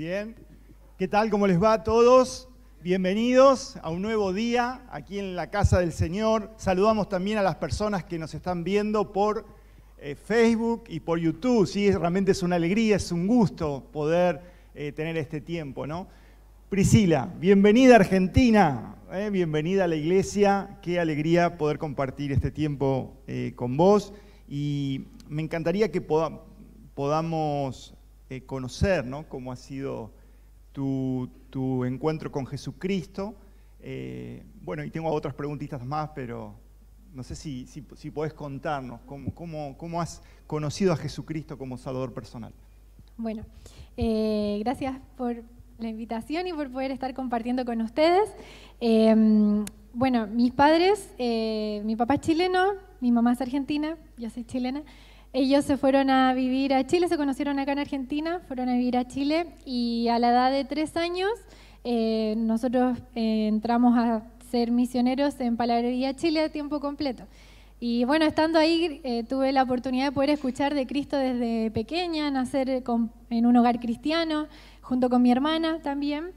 bien. ¿Qué tal? ¿Cómo les va a todos? Bienvenidos a un nuevo día aquí en la Casa del Señor. Saludamos también a las personas que nos están viendo por eh, Facebook y por YouTube. Sí, realmente es una alegría, es un gusto poder eh, tener este tiempo, ¿no? Priscila, bienvenida a Argentina, ¿eh? bienvenida a la iglesia. Qué alegría poder compartir este tiempo con vos. Y me encantaría que podamos eh, conocer, Cómo ha sido tu, encuentro con Jesucristo. Eh, bueno, y tengo otras preguntitas más, pero no sé si, si, podés contarnos cómo, has conocido a Jesucristo como Salvador personal. Bueno, eh, gracias por la invitación y por poder estar compartiendo con ustedes. Em, bueno, mis padres, mi papá es chileno, mi mamá es argentina, yo soy chilena. Ellos se fueron a vivir a Chile, se conocieron acá en Argentina, fueron a vivir a Chile y a la edad de tres años eh, nosotros eh, entramos a ser misioneros en Palabrería Chile a tiempo completo. Y bueno, estando ahí eh, tuve la oportunidad de poder escuchar de Cristo desde pequeña, nacer en un hogar cristiano, junto con mi hermana también.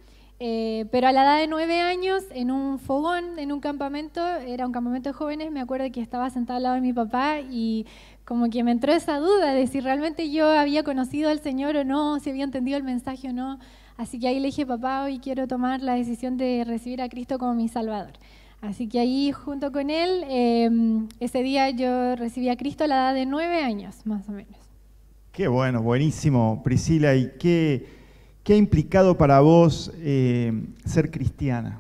Eh, pero a la edad de nueve años, en un fogón, en un campamento, era un campamento de jóvenes, me acuerdo que estaba sentada al lado de mi papá y como que me entró esa duda de si realmente yo había conocido al Señor o no, si había entendido el mensaje o no. Así que ahí le dije, papá, hoy quiero tomar la decisión de recibir a Cristo como mi Salvador. Así que ahí junto con él, em, ese día yo recibí a Cristo a la edad de nueve años, más o menos. Qué bueno, buenísimo, Priscila. ¿Y qué, ¿Qué ha implicado para vos eh, ser cristiana?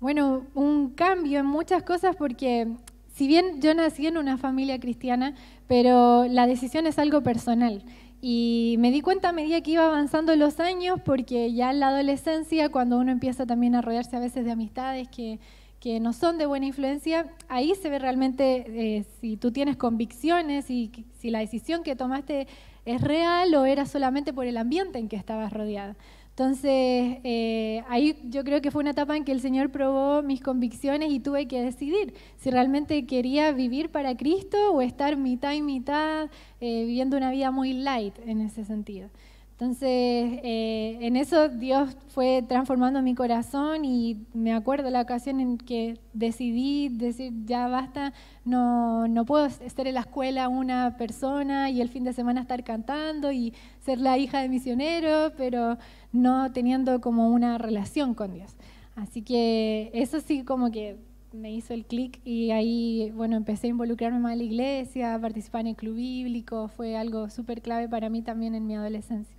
Bueno, un cambio en muchas cosas porque si bien yo nací en una familia cristiana, pero la decisión es algo personal. Y me di cuenta a medida que iba avanzando los años, porque ya en la adolescencia, cuando uno empieza también a rodearse a veces de amistades que que no son de buena influencia, ahí se ve realmente eh, si tú tienes convicciones y si la decisión que tomaste es real o era solamente por el ambiente en que estabas rodeada. Entonces, eh, ahí yo creo que fue una etapa en que el Señor probó mis convicciones y tuve que decidir si realmente quería vivir para Cristo o estar mitad y mitad eh, viviendo una vida muy light en ese sentido. Entonces, eh, en eso Dios fue transformando mi corazón y me acuerdo la ocasión en que decidí decir, ya basta, no, no puedo estar en la escuela una persona y el fin de semana estar cantando y ser la hija de misionero, pero no teniendo como una relación con Dios. Así que eso sí como que me hizo el clic y ahí, bueno, empecé a involucrarme más en la iglesia, participar en el club bíblico, fue algo súper clave para mí también en mi adolescencia.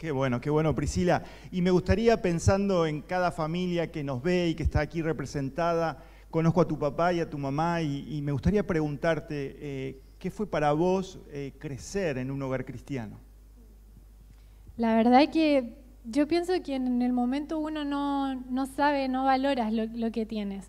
Qué bueno, qué bueno, Priscila. Y me gustaría, pensando en cada familia que nos ve y que está aquí representada, conozco a tu papá y a tu mamá, y, me gustaría preguntarte, eh, ¿qué fue para vos eh, crecer en un hogar cristiano? La verdad que yo pienso que en el momento uno no, sabe, no valoras lo, que tienes.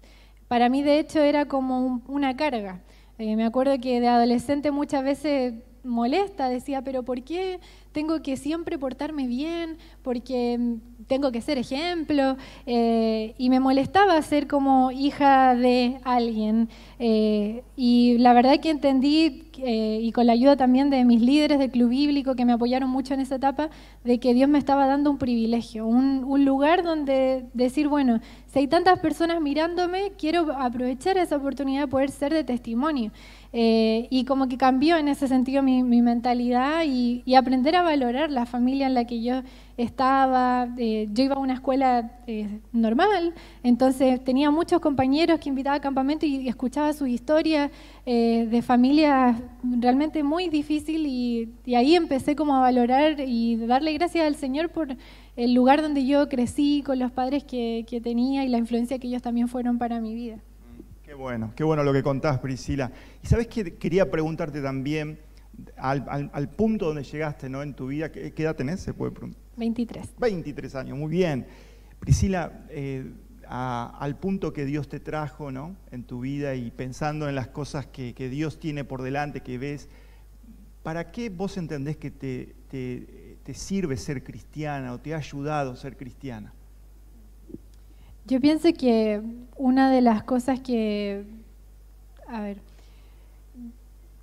Para mí, de hecho, era como una carga. Eh, me acuerdo que de adolescente muchas veces molesta, decía, pero ¿por qué tengo que siempre portarme bien? Porque tengo que ser ejemplo. Eh, y me molestaba ser como hija de alguien. Eh, y la verdad que entendí, eh, y con la ayuda también de mis líderes del club bíblico que me apoyaron mucho en esa etapa, de que Dios me estaba dando un privilegio, un, un lugar donde decir, bueno, si hay tantas personas mirándome, quiero aprovechar esa oportunidad de poder ser de testimonio. Eh, y como que cambió en ese sentido mi, mentalidad y, aprender a valorar la familia en la que yo estaba. Eh, yo iba a una escuela eh, normal, entonces tenía muchos compañeros que invitaba a campamento y, escuchaba sus historias de familia realmente muy difícil y ahí empecé como a valorar y darle gracias al Señor por el lugar donde yo crecí, con los padres que, tenía y la influencia que ellos también fueron para mi vida. Mm, qué bueno, qué bueno lo que contás, Priscila. Y sabes que quería preguntarte también, al, punto donde llegaste ¿no? en tu vida, ¿qué, edad tenés? Se 23. 23 años, muy bien. Priscila, eh, al punto que Dios te trajo ¿no? en tu vida y pensando en las cosas que, Dios tiene por delante, que ves, ¿para qué vos entendés que te te sirve ser cristiana o te ha ayudado ser cristiana? Yo pienso que una de las cosas que, a ver,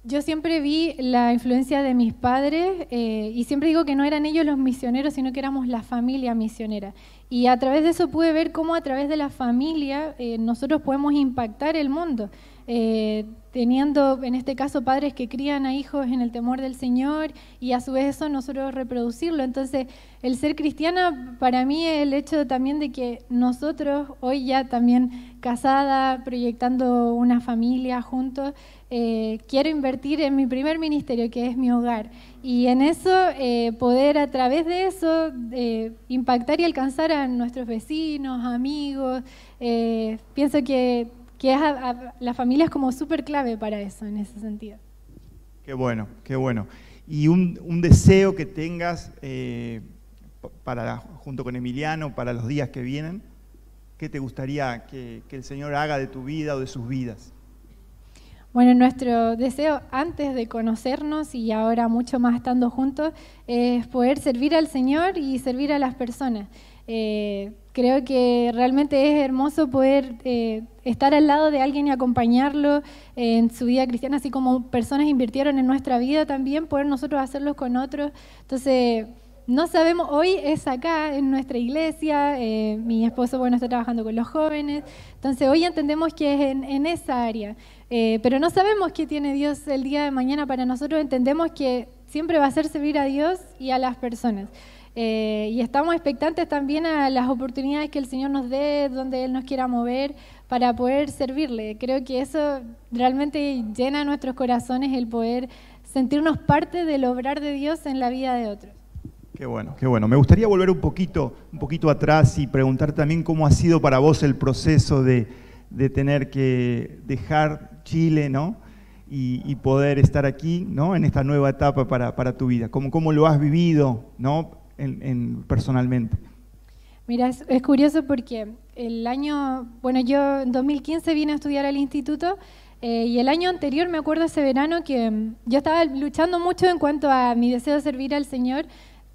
yo siempre vi la influencia de mis padres eh, y siempre digo que no eran ellos los misioneros, sino que éramos la familia misionera. Y a través de eso pude ver cómo a través de la familia eh, nosotros podemos impactar el mundo, eh, teniendo en este caso padres que crían a hijos en el temor del Señor y a su vez eso nosotros reproducirlo. Entonces, el ser cristiana para mí es el hecho también de que nosotros hoy ya también casada, proyectando una familia juntos, eh, quiero invertir en mi primer ministerio, que es mi hogar y en eso eh, poder a través de eso impactar y alcanzar a nuestros vecinos, amigos. Eh, pienso que, la familia es como súper clave para eso, en ese sentido. Qué bueno, qué bueno. Y un, deseo que tengas eh, para, junto con Emiliano para los días que vienen, ¿qué te gustaría que el Señor haga de tu vida o de sus vidas? Bueno, nuestro deseo antes de conocernos y ahora mucho más estando juntos es poder servir al Señor y servir a las personas. Eh, creo que realmente es hermoso poder eh, estar al lado de alguien y acompañarlo en su vida cristiana, así como personas invirtieron en nuestra vida también, poder nosotros hacerlo con otros. Entonces, no sabemos, hoy es acá en nuestra iglesia, eh, mi esposo bueno, está trabajando con los jóvenes, entonces hoy entendemos que es en, esa área, eh, pero no sabemos qué tiene Dios el día de mañana para nosotros, entendemos que siempre va a ser servir a Dios y a las personas. Eh, y estamos expectantes también a las oportunidades que el Señor nos dé, donde Él nos quiera mover, para poder servirle. Creo que eso realmente llena nuestros corazones el poder sentirnos parte del obrar de Dios en la vida de otros. Qué bueno, qué bueno. Me gustaría volver un poquito, un poquito atrás y preguntar también cómo ha sido para vos el proceso de, tener que dejar Chile, ¿no? Y, poder estar aquí, ¿no? En esta nueva etapa para, tu vida. ¿Cómo, ¿Cómo lo has vivido, ¿no? En, personalmente. Mira, es, curioso porque el año, bueno, yo en 2015 vine a estudiar al instituto eh, y el año anterior me acuerdo ese verano que yo estaba luchando mucho en cuanto a mi deseo de servir al Señor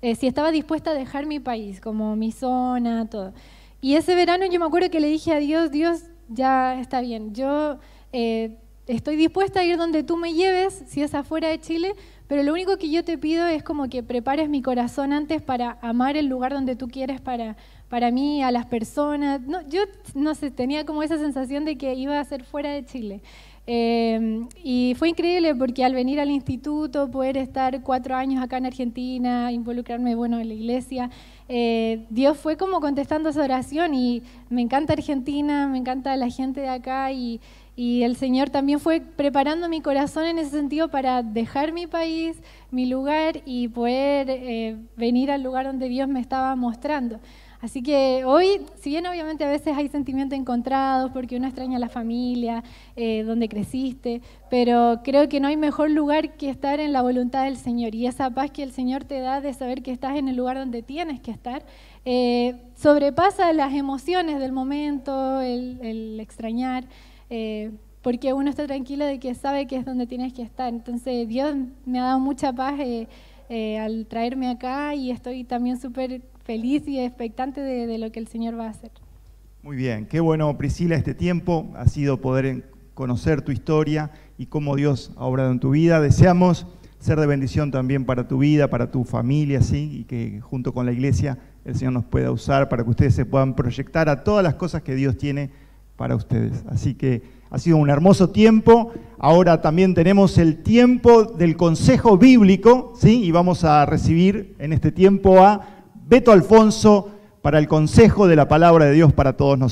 eh, si estaba dispuesta a dejar mi país, como mi zona, todo. Y ese verano yo me acuerdo que le dije a Dios, Dios, ya está bien, yo eh, estoy dispuesta a ir donde tú me lleves, si es afuera de Chile, pero lo único que yo te pido es como que prepares mi corazón antes para amar el lugar donde tú quieres para, para mí, a las personas. No, yo, no sé, tenía como esa sensación de que iba a ser fuera de Chile. Eh, fue increíble porque al venir al instituto, poder estar cuatro años acá en Argentina, involucrarme bueno, en la iglesia, eh, Dios fue como contestando esa oración y me encanta Argentina, me encanta la gente de acá y, el Señor también fue preparando mi corazón en ese sentido para dejar mi país, mi lugar y poder eh, venir al lugar donde Dios me estaba mostrando. Así que hoy, si bien obviamente a veces hay sentimientos encontrados porque uno extraña la familia, eh, donde creciste, pero creo que no hay mejor lugar que estar en la voluntad del Señor y esa paz que el Señor te da de saber que estás en el lugar donde tienes que estar, eh, sobrepasa las emociones del momento, el, extrañar. Eh, porque uno está tranquilo de que sabe que es donde tienes que estar. Entonces Dios me ha dado mucha paz eh, al traerme acá y estoy también súper feliz y expectante de, lo que el Señor va a hacer. Muy bien, qué bueno Priscila este tiempo, ha sido poder conocer tu historia y cómo Dios ha obrado en tu vida. Deseamos ser de bendición también para tu vida, para tu familia, ¿sí? y que junto con la iglesia el Señor nos pueda usar para que ustedes se puedan proyectar a todas las cosas que Dios tiene para ustedes. Así que ha sido un hermoso tiempo. Ahora también tenemos el tiempo del consejo bíblico, ¿sí? Y vamos a recibir en este tiempo a Beto Alfonso para el consejo de la palabra de Dios para todos nosotros.